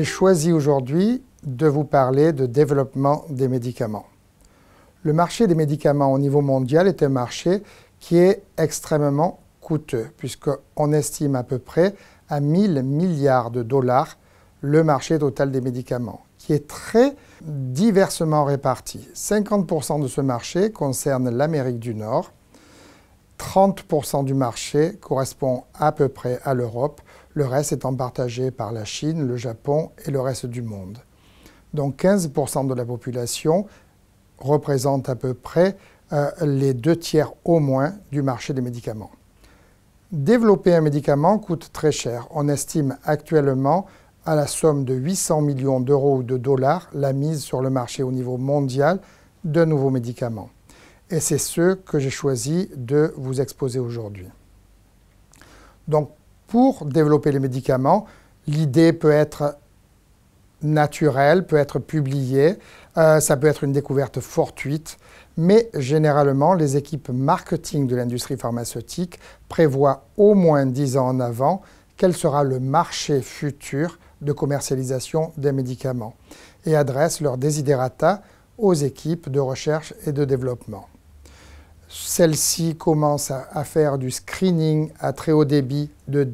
j'ai choisi aujourd'hui de vous parler de développement des médicaments. Le marché des médicaments au niveau mondial est un marché qui est extrêmement coûteux, puisqu'on estime à peu près à 1000 milliards de dollars le marché total des médicaments, qui est très diversement réparti. 50% de ce marché concerne l'Amérique du Nord, 30% du marché correspond à peu près à l'Europe le reste étant partagé par la Chine, le Japon et le reste du monde. Donc 15% de la population représente à peu près euh, les deux tiers au moins du marché des médicaments. Développer un médicament coûte très cher. On estime actuellement à la somme de 800 millions d'euros ou de dollars la mise sur le marché au niveau mondial de nouveaux médicaments. Et c'est ce que j'ai choisi de vous exposer aujourd'hui. Donc pour développer les médicaments, l'idée peut être naturelle, peut être publiée, euh, ça peut être une découverte fortuite, mais généralement, les équipes marketing de l'industrie pharmaceutique prévoient au moins 10 ans en avant quel sera le marché futur de commercialisation des médicaments et adressent leurs desiderata aux équipes de recherche et de développement. Celle-ci commence à, faire du screening à très haut débit de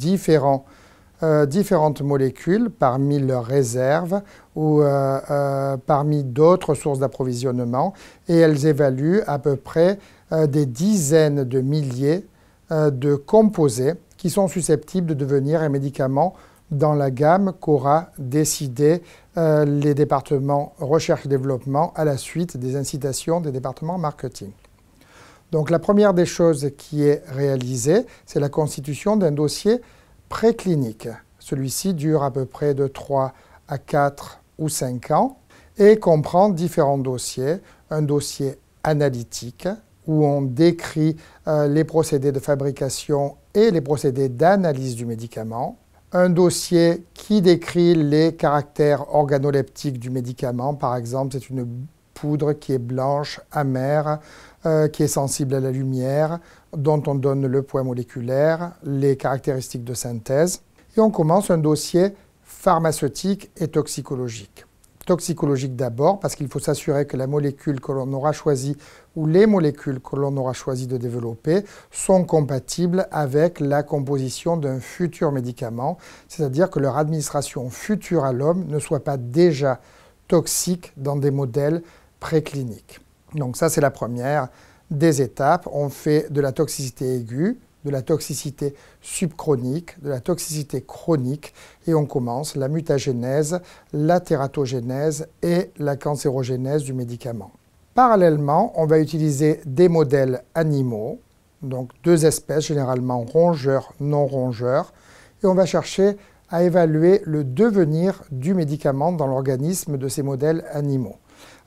euh, différentes molécules parmi leurs réserves ou euh, euh, parmi d'autres sources d'approvisionnement et elles évaluent à peu près des dizaines de milliers de composés qui sont susceptibles de devenir un médicament dans la gamme qu'aura décidé les départements recherche et développement à la suite des incitations des départements marketing. Donc la première des choses qui est réalisée, c'est la constitution d'un dossier préclinique. Celui-ci dure à peu près de 3 à 4 ou 5 ans et comprend différents dossiers. Un dossier analytique où on décrit euh, les procédés de fabrication et les procédés d'analyse du médicament. Un dossier qui décrit les caractères organoleptiques du médicament, par exemple, c'est une poudre qui est blanche, amère, euh, qui est sensible à la lumière, dont on donne le poids moléculaire, les caractéristiques de synthèse. Et on commence un dossier pharmaceutique et toxicologique. Toxicologique d'abord, parce qu'il faut s'assurer que la molécule que l'on aura choisie ou les molécules que l'on aura choisi de développer sont compatibles avec la composition d'un futur médicament, c'est-à-dire que leur administration future à l'homme ne soit pas déjà toxique dans des modèles préclinique. Donc ça, c'est la première des étapes. On fait de la toxicité aiguë, de la toxicité subchronique, de la toxicité chronique, et on commence la mutagénèse, la tératogénèse et la cancérogénèse du médicament. Parallèlement, on va utiliser des modèles animaux, donc deux espèces généralement rongeurs, non rongeurs, et on va chercher à évaluer le devenir du médicament dans l'organisme de ces modèles animaux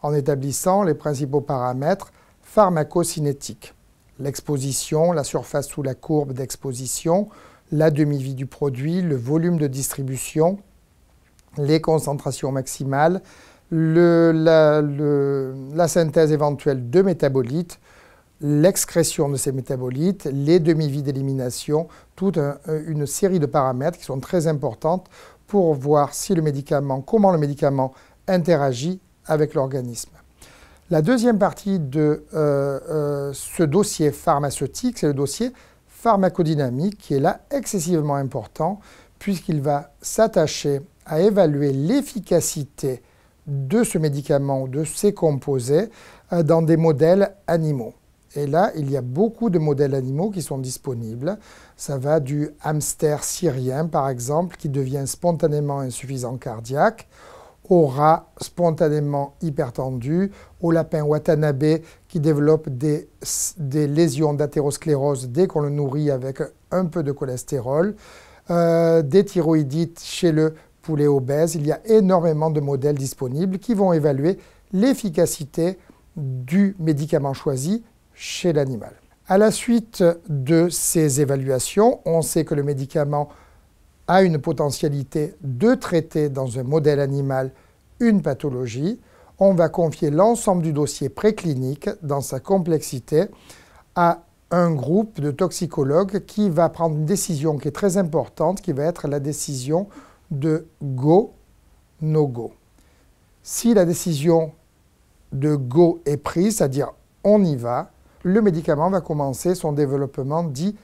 en établissant les principaux paramètres pharmacocinétiques. L'exposition, la surface sous la courbe d'exposition, la demi-vie du produit, le volume de distribution, les concentrations maximales, la, synthèse éventuelle de métabolites, l'excrétion de ces métabolites, les demi-vies d'élimination, toute euh, une série de paramètres qui sont très importantes pour voir si le médicament, comment le médicament interagit avec l'organisme. La deuxième partie de euh, euh, ce dossier pharmaceutique, c'est le dossier pharmacodynamique qui est là excessivement important puisqu'il va s'attacher à évaluer l'efficacité de ce médicament ou de ses composés euh, dans des modèles animaux. Et là, il y a beaucoup de modèles animaux qui sont disponibles. Ça va du hamster syrien, par exemple, qui devient spontanément insuffisant cardiaque, au rat spontanément hypertendu, au lapin Watanabe qui développe des, lésions d'athérosclérose dès qu'on le nourrit avec un peu de cholestérol, euh, des thyroïdites chez le poulet obèse. Il y a énormément de modèles disponibles qui vont évaluer l'efficacité du médicament choisi chez l'animal. À la suite de ces évaluations, on sait que le médicament a une potentialité de traiter dans un modèle animal une pathologie, on va confier l'ensemble du dossier préclinique dans sa complexité à un groupe de toxicologues qui va prendre une décision qui est très importante, qui va être la décision de go, no go. Si la décision de go est prise, c'est-à-dire on y va, le médicament va commencer son développement dit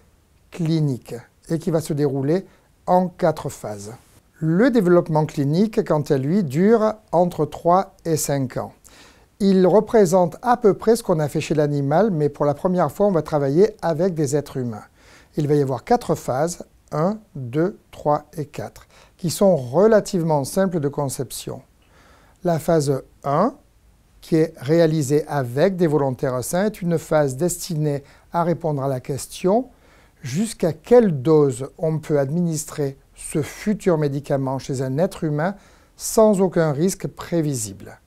clinique et qui va se dérouler en quatre phases. Le développement clinique, quant à lui, dure entre 3 et 5 ans. Il représente à peu près ce qu'on a fait chez l'animal, mais pour la première fois, on va travailler avec des êtres humains. Il va y avoir quatre phases, 1, 2, 3 et 4, qui sont relativement simples de conception. La phase 1, qui est réalisée avec des volontaires sains, est une phase destinée à répondre à la question jusqu'à quelle dose on peut administrer ce futur médicament chez un être humain sans aucun risque prévisible.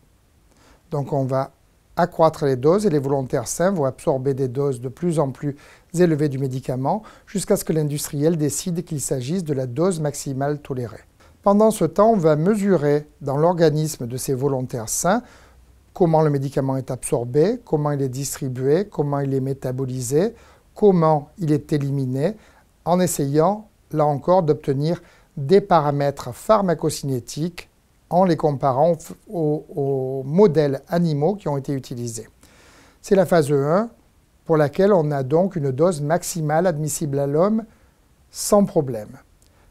Donc on va accroître les doses et les volontaires sains vont absorber des doses de plus en plus élevées du médicament jusqu'à ce que l'industriel décide qu'il s'agisse de la dose maximale tolérée. Pendant ce temps, on va mesurer dans l'organisme de ces volontaires sains comment le médicament est absorbé, comment il est distribué, comment il est métabolisé, comment il est éliminé en essayant, là encore, d'obtenir des paramètres pharmacocinétiques en les comparant aux, modèles animaux qui ont été utilisés. C'est la phase 1 pour laquelle on a donc une dose maximale admissible à l'homme sans problème.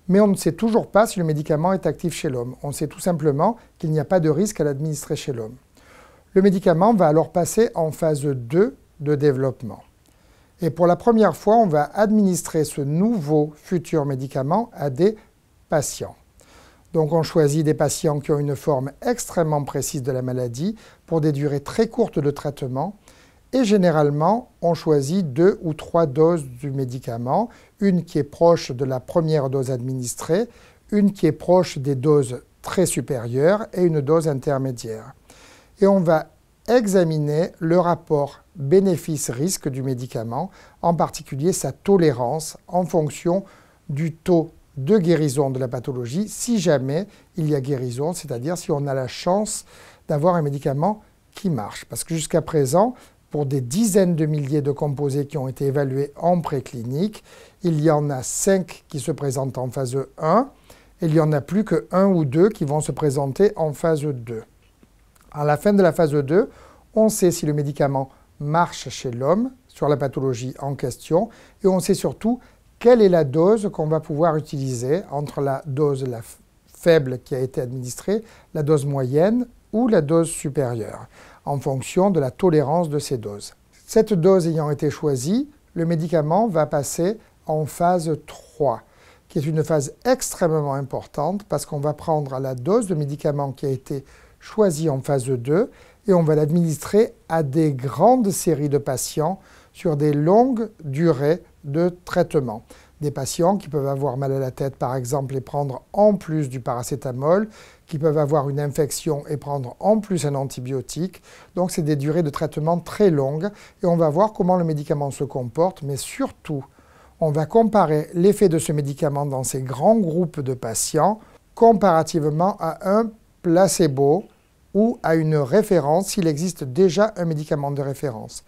Mais on ne sait toujours pas si le médicament est actif chez l'homme. On sait tout simplement qu'il n'y a pas de risque à l'administrer chez l'homme. Le médicament va alors passer en phase 2 de développement. Et pour la première fois, on va administrer ce nouveau futur médicament à des patients. Donc on choisit des patients qui ont une forme extrêmement précise de la maladie pour des durées très courtes de traitement. Et généralement, on choisit deux ou trois doses du médicament, une qui est proche de la première dose administrée, une qui est proche des doses très supérieures et une dose intermédiaire. Et on va examiner le rapport bénéfice-risque du médicament, en particulier sa tolérance en fonction du taux de guérison de la pathologie, si jamais il y a guérison, c'est-à-dire si on a la chance d'avoir un médicament qui marche. Parce que jusqu'à présent, pour des dizaines de milliers de composés qui ont été évalués en préclinique, il y en a 5 qui se présentent en phase 1 et il n'y en a plus que 1 ou deux qui vont se présenter en phase 2. À la fin de la phase 2, on sait si le médicament marche chez l'homme sur la pathologie en question et on sait surtout quelle est la dose qu'on va pouvoir utiliser entre la dose la faible qui a été administrée, la dose moyenne ou la dose supérieure, en fonction de la tolérance de ces doses. Cette dose ayant été choisie, le médicament va passer en phase 3, qui est une phase extrêmement importante parce qu'on va prendre la dose de médicament qui a été choisi en phase 2 et on va l'administrer à des grandes séries de patients sur des longues durées de traitement. Des patients qui peuvent avoir mal à la tête par exemple et prendre en plus du paracétamol, qui peuvent avoir une infection et prendre en plus un antibiotique. Donc c'est des durées de traitement très longues et on va voir comment le médicament se comporte, mais surtout on va comparer l'effet de ce médicament dans ces grands groupes de patients comparativement à un placebo ou à une référence s'il existe déjà un médicament de référence,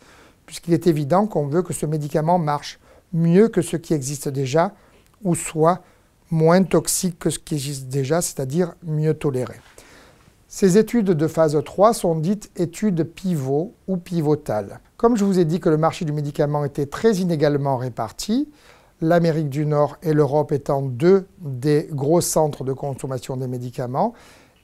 puisqu'il est évident qu'on veut que ce médicament marche mieux que ce qui existe déjà ou soit moins toxique que ce qui existe déjà, c'est-à-dire mieux toléré. Ces études de phase 3 sont dites études pivot ou pivotales. Comme je vous ai dit que le marché du médicament était très inégalement réparti, l'Amérique du Nord et l'Europe étant deux des gros centres de consommation des médicaments,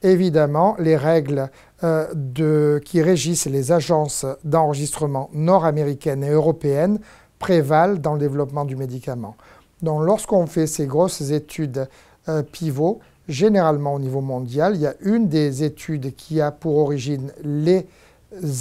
évidemment les règles euh, qui régissent les agences d'enregistrement nord-américaines et européennes prévalent dans le développement du médicament. Donc lorsqu'on fait ces grosses études euh, pivots, généralement au niveau mondial, il y a une des études qui a pour origine les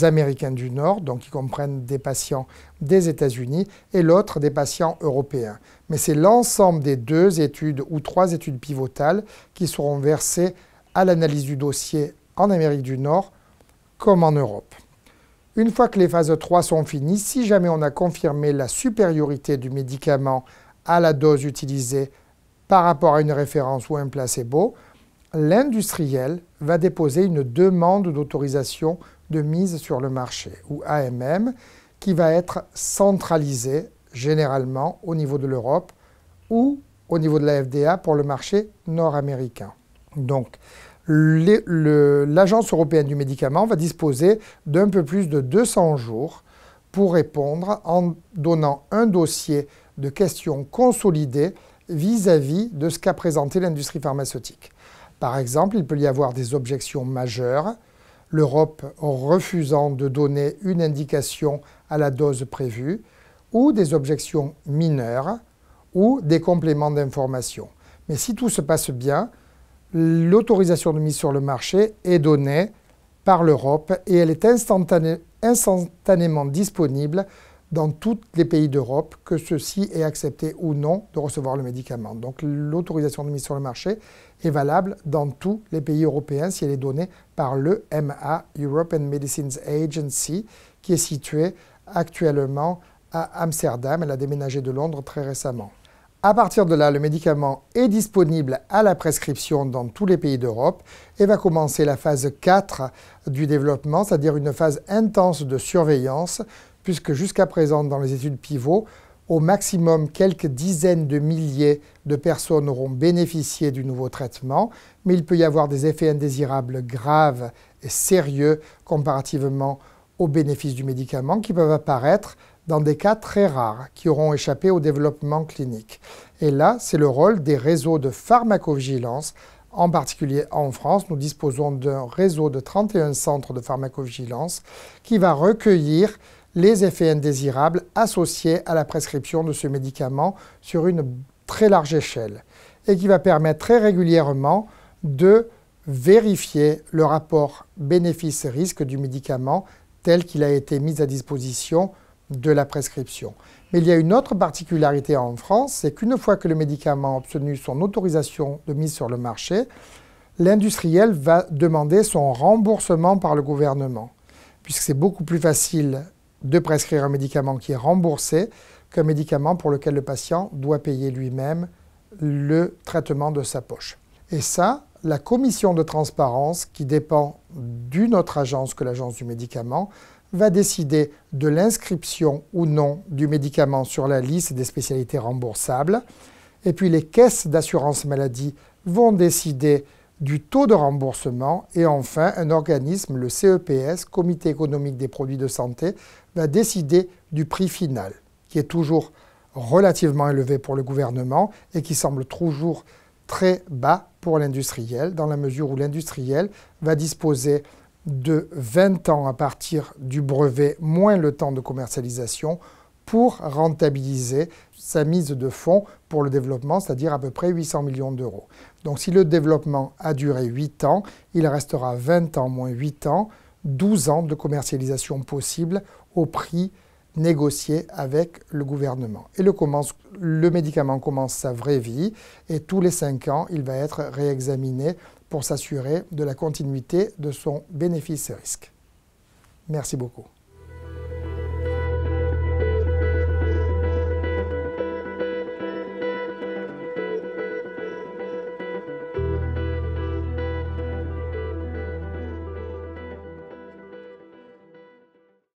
Américains du Nord, donc qui comprennent des patients des États-Unis, et l'autre des patients européens. Mais c'est l'ensemble des deux études ou trois études pivotales qui seront versées à l'analyse du dossier en Amérique du Nord comme en Europe. Une fois que les phases 3 sont finies, si jamais on a confirmé la supériorité du médicament à la dose utilisée par rapport à une référence ou un placebo, l'industriel va déposer une demande d'autorisation de mise sur le marché, ou AMM, qui va être centralisée généralement au niveau de l'Europe ou au niveau de la FDA pour le marché nord-américain. Donc, l'Agence européenne du médicament va disposer d'un peu plus de 200 jours pour répondre en donnant un dossier de questions consolidées vis-à-vis de ce qu'a présenté l'industrie pharmaceutique. Par exemple, il peut y avoir des objections majeures, l'Europe refusant de donner une indication à la dose prévue, ou des objections mineures, ou des compléments d'information. Mais si tout se passe bien, l'autorisation de mise sur le marché est donnée par l'Europe et elle est instantanément disponible dans tous les pays d'Europe, que ceci ci accepté ou non de recevoir le médicament. Donc l'autorisation de mise sur le marché est valable dans tous les pays européens si elle est donnée par l'EMA, European Medicines Agency, qui est située actuellement à Amsterdam. Elle a déménagé de Londres très récemment. À partir de là, le médicament est disponible à la prescription dans tous les pays d'Europe et va commencer la phase 4 du développement, c'est-à-dire une phase intense de surveillance, puisque jusqu'à présent, dans les études pivots, au maximum quelques dizaines de milliers de personnes auront bénéficié du nouveau traitement, mais il peut y avoir des effets indésirables graves et sérieux comparativement aux bénéfices du médicament qui peuvent apparaître dans des cas très rares qui auront échappé au développement clinique. Et là, c'est le rôle des réseaux de pharmacovigilance. En particulier en France, nous disposons d'un réseau de 31 centres de pharmacovigilance qui va recueillir les effets indésirables associés à la prescription de ce médicament sur une très large échelle et qui va permettre très régulièrement de vérifier le rapport bénéfice-risque du médicament tel qu'il a été mis à disposition de la prescription. Mais il y a une autre particularité en France, c'est qu'une fois que le médicament a obtenu son autorisation de mise sur le marché, l'industriel va demander son remboursement par le gouvernement, puisque c'est beaucoup plus facile de prescrire un médicament qui est remboursé qu'un médicament pour lequel le patient doit payer lui-même le traitement de sa poche. Et ça, la commission de transparence qui dépend d'une autre agence que l'agence du médicament va décider de l'inscription ou non du médicament sur la liste des spécialités remboursables. Et puis les caisses d'assurance maladie vont décider du taux de remboursement. Et enfin, un organisme, le CEPS, Comité économique des produits de santé, va décider du prix final, qui est toujours relativement élevé pour le gouvernement et qui semble toujours très bas pour l'industriel, dans la mesure où l'industriel va disposer de 20 ans à partir du brevet, moins le temps de commercialisation, pour rentabiliser sa mise de fonds pour le développement, c'est-à-dire à peu près 800 millions d'euros. Donc si le développement a duré 8 ans, il restera 20 ans moins 8 ans, 12 ans de commercialisation possible au prix négocié avec le gouvernement. Et le, médicament commence sa vraie vie et tous les 5 ans, il va être réexaminé pour s'assurer de la continuité de son bénéfice-risque. Merci beaucoup.